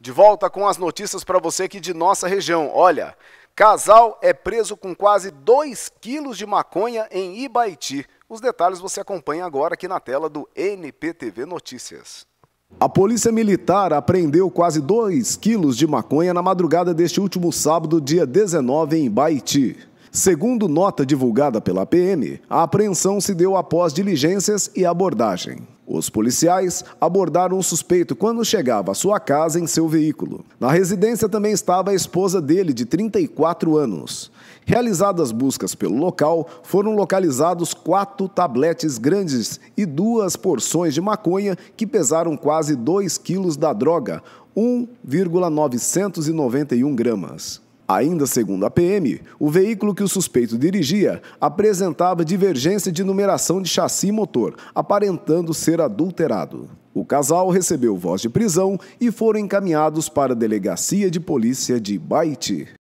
De volta com as notícias para você aqui de nossa região. Olha, casal é preso com quase 2 quilos de maconha em Ibaiti. Os detalhes você acompanha agora aqui na tela do NPTV Notícias. A Polícia Militar apreendeu quase 2 quilos de maconha na madrugada deste último sábado, dia 19, em Ibaiti. Segundo nota divulgada pela PM, a apreensão se deu após diligências e abordagem. Os policiais abordaram o suspeito quando chegava à sua casa em seu veículo. Na residência também estava a esposa dele, de 34 anos. Realizadas buscas pelo local, foram localizados quatro tabletes grandes e duas porções de maconha que pesaram quase 2 quilos da droga, 1,991 gramas. Ainda segundo a PM, o veículo que o suspeito dirigia apresentava divergência de numeração de chassi e motor, aparentando ser adulterado. O casal recebeu voz de prisão e foram encaminhados para a delegacia de polícia de Baiti.